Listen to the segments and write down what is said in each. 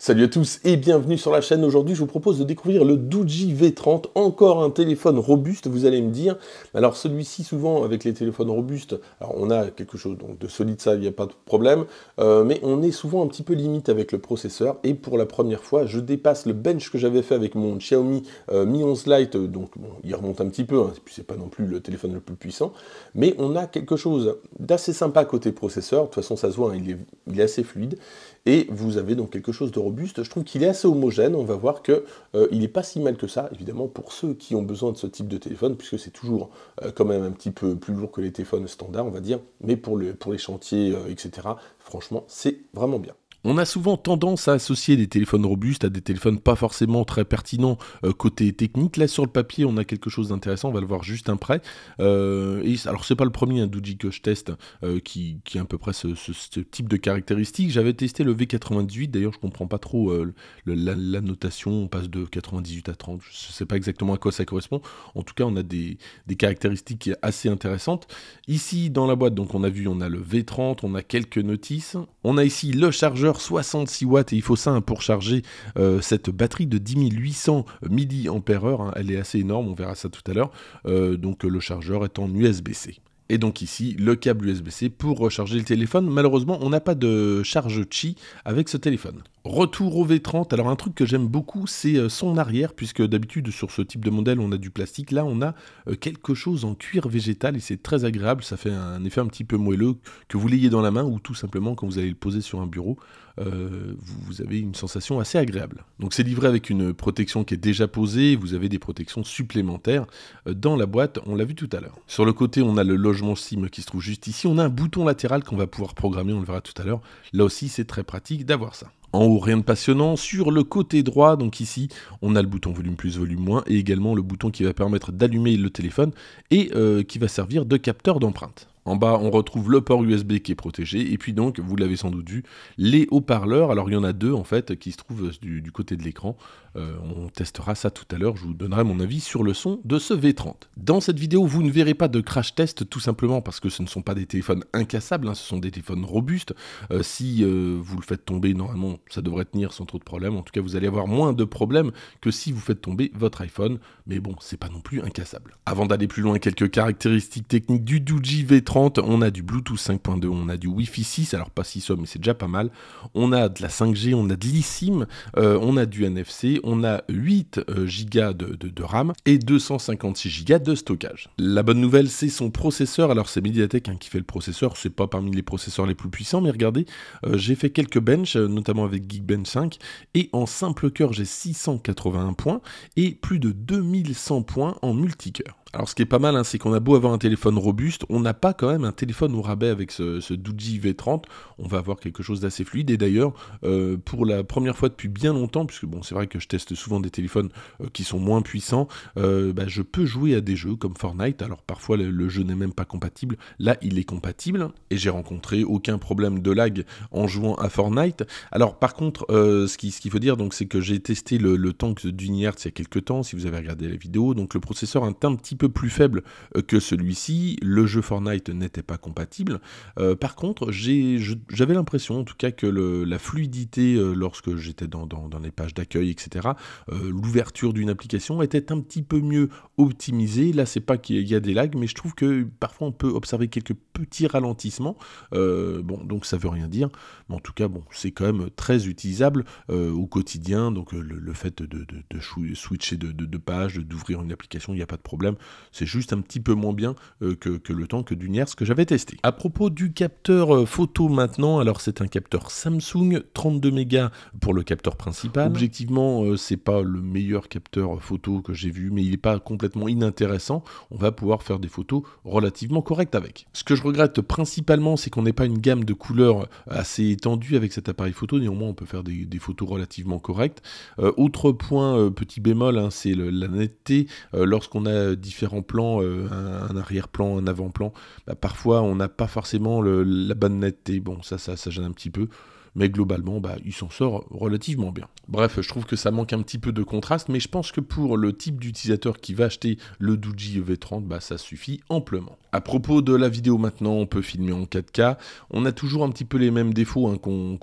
Salut à tous et bienvenue sur la chaîne. Aujourd'hui, je vous propose de découvrir le Doogee V30, encore un téléphone robuste, vous allez me dire. Alors celui-ci, souvent avec les téléphones robustes, alors on a quelque chose de solide, ça, il n'y a pas de problème, euh, mais on est souvent un petit peu limite avec le processeur. Et pour la première fois, je dépasse le bench que j'avais fait avec mon Xiaomi euh, Mi 11 Lite, euh, donc il remonte un petit peu, hein, c'est pas non plus le téléphone le plus puissant, mais on a quelque chose d'assez sympa côté processeur, de toute façon ça se voit, hein, il est assez fluide, et vous avez donc quelque chose de robuste. Je trouve qu'il est assez homogène, on va voir qu'il euh, il n'est pas si mal que ça, évidemment pour ceux qui ont besoin de ce type de téléphone, puisque c'est toujours euh, quand même un petit peu plus lourd que les téléphones standards, on va dire, mais pour, les chantiers, euh, etc., franchement, c'est vraiment bien. On a souvent tendance à associer des téléphones robustes à des téléphones pas forcément très pertinents euh, côté technique. Là, sur le papier, on a quelque chose d'intéressant, on va le voir juste après. Euh, et, alors, c'est pas le premier hein, que je teste qui, a à peu près ce, type de caractéristiques. J'avais testé le V98, d'ailleurs, je ne comprends pas trop euh, la, notation, on passe de 98 à 30, je ne sais pas exactement à quoi ça correspond. En tout cas, on a des, caractéristiques assez intéressantes. Ici, dans la boîte, donc on a vu, on a le V30, on a quelques notices. On a ici le chargeur 66 watts et il faut ça pour charger euh, cette batterie de 10800 mAh. Hein. elle est assez énorme, on verra ça tout à l'heure. Euh, donc le chargeur est en USB-C. Et donc ici, le câble USB-C pour recharger le téléphone. Malheureusement, on n'a pas de charge Qi avec ce téléphone. Retour au V30, alors un truc que j'aime beaucoup, c'est euh, son arrière, puisque d'habitude sur ce type de modèle on a du plastique, là on a euh, quelque chose en cuir végétal et c'est très agréable, ça fait un effet un petit peu moelleux, que vous l'ayez dans la main ou tout simplement quand vous allez le poser sur un bureau, euh, vous, avez une sensation assez agréable. Donc c'est livré avec une protection qui est déjà posée, vous avez des protections supplémentaires dans la boîte, on l'a vu tout à l'heure. Sur le côté on a le logement SIM qui se trouve juste ici, on a un bouton latéral qu'on va pouvoir programmer, on le verra tout à l'heure, là aussi c'est très pratique d'avoir ça. En haut, rien de passionnant. Sur le côté droit, donc ici, on a le bouton volume plus, volume moins, et également le bouton qui va permettre d'allumer le téléphone et euh, qui va servir de capteur d'empreinte. En bas, on retrouve le port USB qui est protégé, et puis donc, vous l'avez sans doute vu, les haut-parleurs. Alors, il y en a deux en fait qui se trouvent du, côté de l'écran. Euh, on testera ça tout à l'heure, je vous donnerai mon avis sur le son de ce V30. Dans cette vidéo, vous ne verrez pas de crash test tout simplement parce que ce ne sont pas des téléphones incassables, hein. ce sont des téléphones robustes. Euh, si euh, vous le faites tomber, normalement, ça devrait tenir sans trop de problèmes. En tout cas, vous allez avoir moins de problèmes que si vous faites tomber votre iPhone. Mais bon, c'est pas non plus incassable. Avant d'aller plus loin, quelques caractéristiques techniques du Doogee V30 on a du Bluetooth 5.2, on a du Wi-Fi 6, alors pas 6 mais c'est déjà pas mal. On a de la 5G, on a de l'eSIM, euh, on a du NFC, on a 8 euh, Go de, RAM et 256 Go de stockage. La bonne nouvelle, c'est son processeur. Alors c'est Mediatek hein, qui fait le processeur, c'est pas parmi les processeurs les plus puissants, mais regardez, euh, j'ai fait quelques benches, notamment avec Geekbench 5, et en simple cœur, j'ai 681 points et plus de 2100 points en multicœur. Alors ce qui est pas mal, hein, c'est qu'on a beau avoir un téléphone robuste, on n'a pas quand même un téléphone au rabais avec ce, ce V30. On va avoir quelque chose d'assez fluide. Et d'ailleurs, euh, pour la première fois depuis bien longtemps, puisque bon, c'est vrai que je teste souvent des téléphones euh, qui sont moins puissants, euh, bah, je peux jouer à des jeux comme Fortnite. Alors parfois le, jeu n'est même pas compatible. Là, il est compatible et j'ai rencontré aucun problème de lag en jouant à Fortnite. Alors par contre, ce qu'il ce faut dire, donc, c'est que j'ai testé le, tank du il y a quelques temps. Si vous avez regardé la vidéo, donc le processeur est un petit peu plus faible euh, que celui-ci. Le jeu Fortnite n'était pas compatible. Euh, par contre, j'avais l'impression, en tout cas, que la fluidité euh, lorsque j'étais dans, les pages d'accueil, etc., l'ouverture d'une application était un petit peu mieux optimisée. Là, c'est pas qu'il y a des lags, mais je trouve que parfois on peut observer quelques petits ralentissements. bon, donc ça veut rien dire, mais en tout cas, bon, c'est quand même très utilisable au quotidien. Donc le, fait de, switcher de, de page, d'ouvrir une application, il n'y a pas de problème c'est juste un petit peu moins bien euh, que, le temps que du ce que j'avais testé. À propos du capteur euh, photo maintenant, alors c'est un capteur Samsung, 32 mégas pour le capteur principal. Objectivement, euh, c'est pas le meilleur capteur photo que j'ai vu, mais il n'est pas complètement inintéressant. On va pouvoir faire des photos relativement correctes avec. Ce que je regrette principalement, c'est qu'on n'ait pas une gamme de couleurs assez étendue avec cet appareil photo. Néanmoins, on peut faire des, photos relativement correctes. autre point, petit bémol, hein, c'est la netteté. Lorsqu'on a différents différents plans, euh, un, arrière-plan, un avant-plan, bah, parfois on n'a pas forcément le, la bonne netteté. Bon, ça, ça, ça gêne un petit peu mais globalement, bah, il s'en sort relativement bien. Bref, je trouve que ça manque un petit peu de contraste, mais je pense que pour le type d'utilisateur qui va acheter le Doogee v 30 bah, ça suffit amplement. À propos de la vidéo maintenant, on peut filmer en 4K. On a toujours un petit peu les mêmes défauts hein, qu'on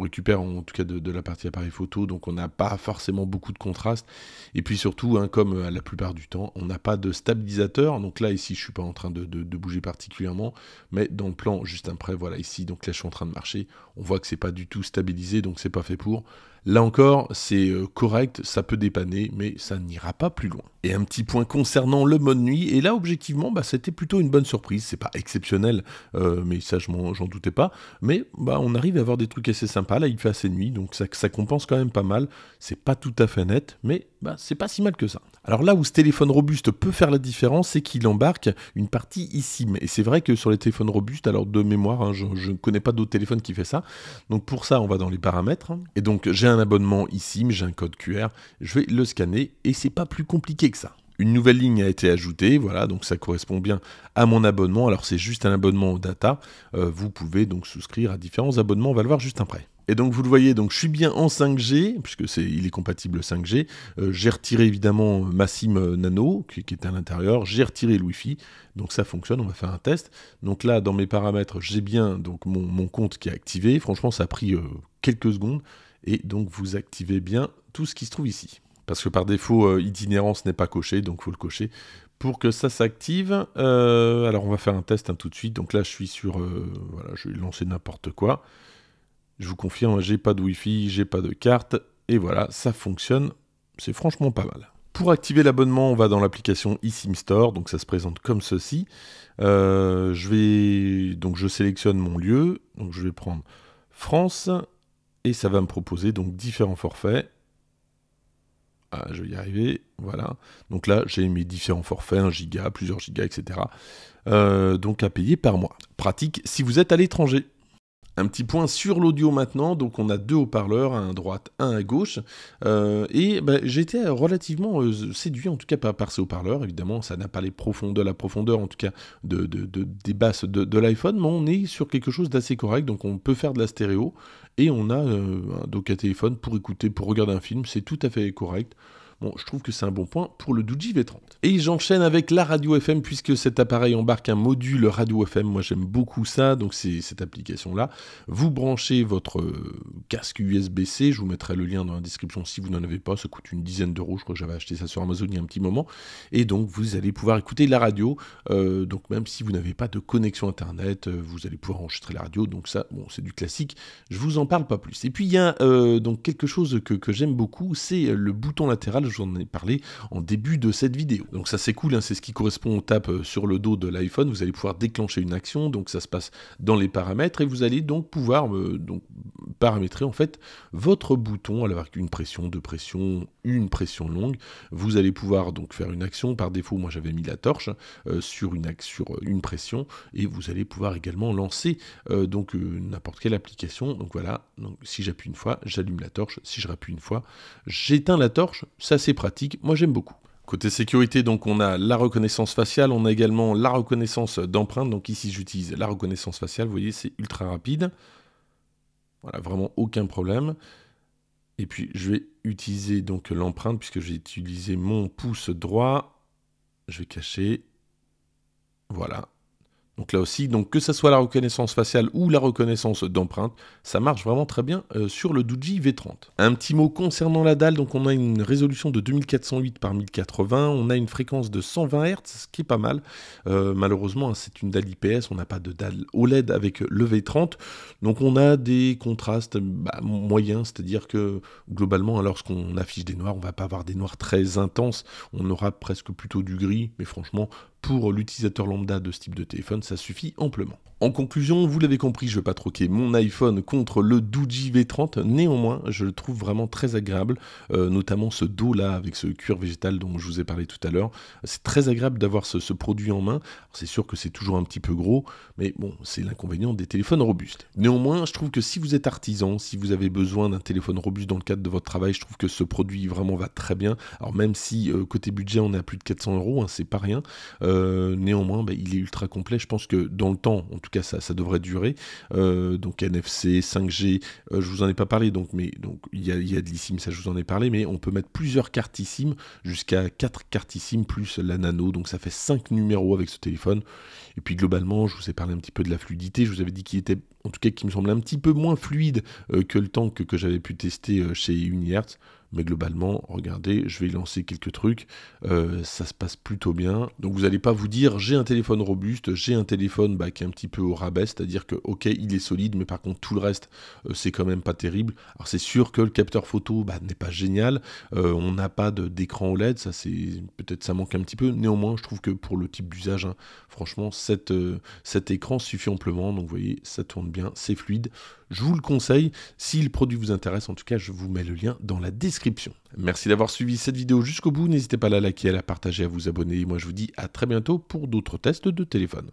récupère en tout cas de, la partie appareil photo, donc on n'a pas forcément beaucoup de contraste. Et puis surtout, hein, comme euh, la plupart du temps, on n'a pas de stabilisateur. Donc là, ici, je ne suis pas en train de bouger particulièrement, mais dans le plan juste après, voilà, ici, donc là, je suis en train de marcher. On voit que c'est pas du tout stabilisé, donc c'est pas fait pour. Là encore, c'est euh, correct, ça peut dépanner, mais ça n'ira pas plus loin. Et un petit point concernant le mode nuit, et là objectivement, bah, c'était plutôt une bonne surprise, c'est pas exceptionnel, euh, mais ça j'en doutais pas, mais bah, on arrive à avoir des trucs assez sympas, là il fait assez nuit, donc ça, ça compense quand même pas mal, c'est pas tout à fait net, mais bah, c'est pas si mal que ça. Alors là où ce téléphone robuste peut faire la différence, c'est qu'il embarque une partie ici et c'est vrai que sur les téléphones robustes, alors de mémoire, hein, je ne connais pas d'autres téléphones qui fait ça, donc pour ça on va dans les paramètres, hein. et donc j'ai un abonnement ici, mais j'ai un code QR, je vais le scanner et c'est pas plus compliqué que ça. Une nouvelle ligne a été ajoutée, voilà, donc ça correspond bien à mon abonnement. Alors c'est juste un abonnement au data, euh, vous pouvez donc souscrire à différents abonnements, on va le voir juste après. Et donc vous le voyez, donc je suis bien en 5G, puisque c'est, il est compatible 5G. Euh, j'ai retiré évidemment ma SIM euh, Nano qui, est était à l'intérieur, j'ai retiré le wifi donc ça fonctionne, on va faire un test. Donc là, dans mes paramètres, j'ai bien donc mon, compte qui est activé. Franchement, ça a pris quelques secondes et donc vous activez bien tout ce qui se trouve ici. Parce que par défaut, euh, itinérance n'est pas coché, donc il faut le cocher pour que ça s'active. Euh, alors on va faire un test hein, tout de suite. Donc là, je suis sur... Euh, voilà, je vais lancer n'importe quoi. Je vous confirme, j'ai pas de Wi-Fi, j'ai pas de carte, et voilà, ça fonctionne. C'est franchement pas mal. Pour activer l'abonnement, on va dans l'application eSIM Store, donc ça se présente comme ceci. je vais donc je sélectionne mon lieu, donc je vais prendre France, et ça va me proposer donc différents forfaits. Ah, je vais y arriver, voilà. Donc là, j'ai mes différents forfaits, 1 giga, plusieurs gigas, etc. Euh, donc à payer par mois. Pratique si vous êtes à l'étranger. Un petit point sur l'audio maintenant, donc on a deux haut-parleurs, un à droite, un à gauche, euh, et ben, j'étais relativement euh, séduit en tout cas par, ces haut-parleurs, évidemment ça n'a pas les profondeurs, la profondeur en tout cas des basses de, l'iPhone, mais on est sur quelque chose d'assez correct, donc on peut faire de la stéréo, et on a euh, un dock à téléphone pour écouter, pour regarder un film, c'est tout à fait correct. Bon, je trouve que c'est un bon point pour le Doogee V30. Et j'enchaîne avec la radio FM, puisque cet appareil embarque un module radio FM. Moi, j'aime beaucoup ça, donc c'est cette application-là. Vous branchez votre euh, casque USB-C, je vous mettrai le lien dans la description si vous n'en avez pas. Ça coûte une dizaine d'euros, je crois que j'avais acheté ça sur Amazon il y a un petit moment. Et donc, vous allez pouvoir écouter la radio. Euh, donc, même si vous n'avez pas de connexion Internet, euh, vous allez pouvoir enregistrer la radio. Donc, ça, bon, c'est du classique. Je vous en parle pas plus. Et puis, il y a donc quelque chose que j'aime beaucoup, c'est le bouton latéral j'en ai parlé en début de cette vidéo. Donc ça c'est cool, hein, c'est ce qui correspond au tap euh, sur le dos de l'iPhone, vous allez pouvoir déclencher une action, donc ça se passe dans les paramètres, et vous allez donc pouvoir euh, donc, paramétrer en fait votre bouton, alors avec une pression, deux pressions, une pression longue, vous allez pouvoir donc faire une action, par défaut moi j'avais mis la torche euh, sur, une, sur une pression, et vous allez pouvoir également lancer donc n'importe quelle application, donc voilà, donc, si j'appuie une fois, j'allume la torche, si je rappuie une fois, j'éteins la torche, ça pratique, moi j'aime beaucoup. Côté sécurité, donc on a la reconnaissance faciale, on a également la reconnaissance d'empreinte. Donc ici j'utilise la reconnaissance faciale, vous voyez c'est ultra rapide. Voilà, vraiment aucun problème. Et puis je vais utiliser donc l'empreinte puisque j'ai utilisé mon pouce droit. Je vais cacher. Voilà, donc là aussi, donc que ce soit la reconnaissance faciale ou la reconnaissance d'empreinte, ça marche vraiment très bien euh, sur le Doogie V30. Un petit mot concernant la dalle, donc on a une résolution de 2408 par 1080, on a une fréquence de 120 Hz, ce qui est pas mal. Euh, malheureusement, hein, c'est une dalle IPS, on n'a pas de dalle OLED avec le V30, donc on a des contrastes bah, moyens, c'est-à-dire que globalement, hein, lorsqu'on affiche des noirs, on va pas avoir des noirs très intenses, on aura presque plutôt du gris, mais franchement, pour l'utilisateur lambda de ce type de téléphone, ça suffit amplement. En conclusion, vous l'avez compris, je ne vais pas troquer mon iPhone contre le Doogee V30. Néanmoins, je le trouve vraiment très agréable, euh, notamment ce dos là avec ce cuir végétal dont je vous ai parlé tout à l'heure. C'est très agréable d'avoir ce, produit en main. C'est sûr que c'est toujours un petit peu gros, mais bon, c'est l'inconvénient des téléphones robustes. Néanmoins, je trouve que si vous êtes artisan, si vous avez besoin d'un téléphone robuste dans le cadre de votre travail, je trouve que ce produit vraiment va très bien. Alors même si euh, côté budget, on est à plus de 400 euros, hein, c'est pas rien. Euh, néanmoins, bah, il est ultra complet. Je pense que dans le temps, en tout cas, ça, ça devrait durer. Euh, donc NFC, 5G, euh, je vous en ai pas parlé, donc mais donc il y a, y a, de l'ISIM, ça je vous en ai parlé, mais on peut mettre plusieurs cartes ISIM, jusqu'à 4 cartes ISIM plus la nano, donc ça fait 5 numéros avec ce téléphone. Et puis globalement, je vous ai parlé un petit peu de la fluidité, je vous avais dit qu'il était, en tout cas, qui me semblait un petit peu moins fluide euh, que le temps que, que j'avais pu tester chez Unihertz. Mais globalement, regardez, je vais lancer quelques trucs, euh, ça se passe plutôt bien. Donc vous n'allez pas vous dire j'ai un téléphone robuste, j'ai un téléphone bah, qui est un petit peu au rabais, c'est-à-dire que ok il est solide, mais par contre tout le reste euh, c'est quand même pas terrible. Alors c'est sûr que le capteur photo bah, n'est pas génial, euh, on n'a pas d'écran OLED, ça c'est peut-être ça manque un petit peu. Néanmoins, je trouve que pour le type d'usage, hein, franchement, cet écran suffit amplement. Donc vous voyez, ça tourne bien, c'est fluide. Je vous le conseille. Si le produit vous intéresse, en tout cas, je vous mets le lien dans la description Merci d'avoir suivi cette vidéo jusqu'au bout, n'hésitez pas à la liker, à la partager, à vous abonner, et moi je vous dis à très bientôt pour d'autres tests de téléphone.